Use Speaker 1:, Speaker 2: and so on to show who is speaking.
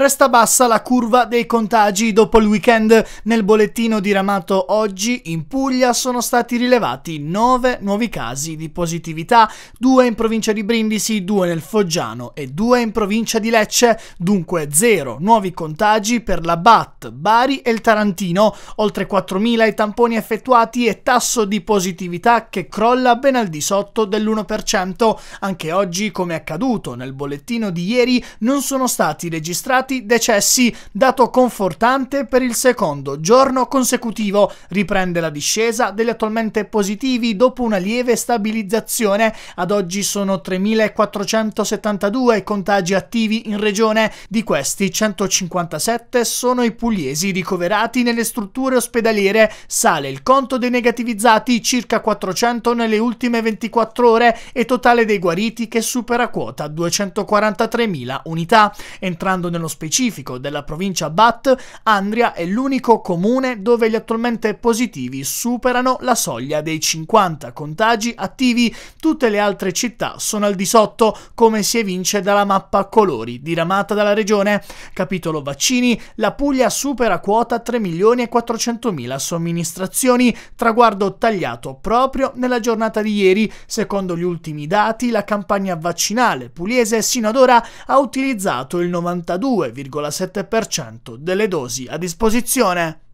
Speaker 1: Resta bassa la curva dei contagi dopo il weekend. Nel bollettino diramato oggi in Puglia sono stati rilevati 9 nuovi casi di positività, 2 in provincia di Brindisi, 2 nel Foggiano e 2 in provincia di Lecce, dunque 0 nuovi contagi per la BAT, Bari e il Tarantino, oltre 4.000 i tamponi effettuati e tasso di positività che crolla ben al di sotto dell'1%. Anche oggi, come accaduto nel bollettino di ieri, non sono stati registrati infatti decessi, dato confortante per il secondo giorno consecutivo. Riprende la discesa degli attualmente positivi dopo una lieve stabilizzazione. Ad oggi sono 3.472 i contagi attivi in regione, di questi 157 sono i pugliesi ricoverati nelle strutture ospedaliere. Sale il conto dei negativizzati, circa 400 nelle ultime 24 ore e totale dei guariti che supera quota 243.000 unità. Entrando nello specifico della provincia Bat, Andria è l'unico comune dove gli attualmente positivi superano la soglia dei 50 contagi attivi, tutte le altre città sono al di sotto, come si evince dalla mappa colori diramata dalla regione. Capitolo vaccini, la Puglia supera quota 3 milioni e 400 mila somministrazioni, traguardo tagliato proprio nella giornata di ieri. Secondo gli ultimi dati, la campagna vaccinale pugliese sino ad ora ha utilizzato il 92 92,7% delle dosi a disposizione.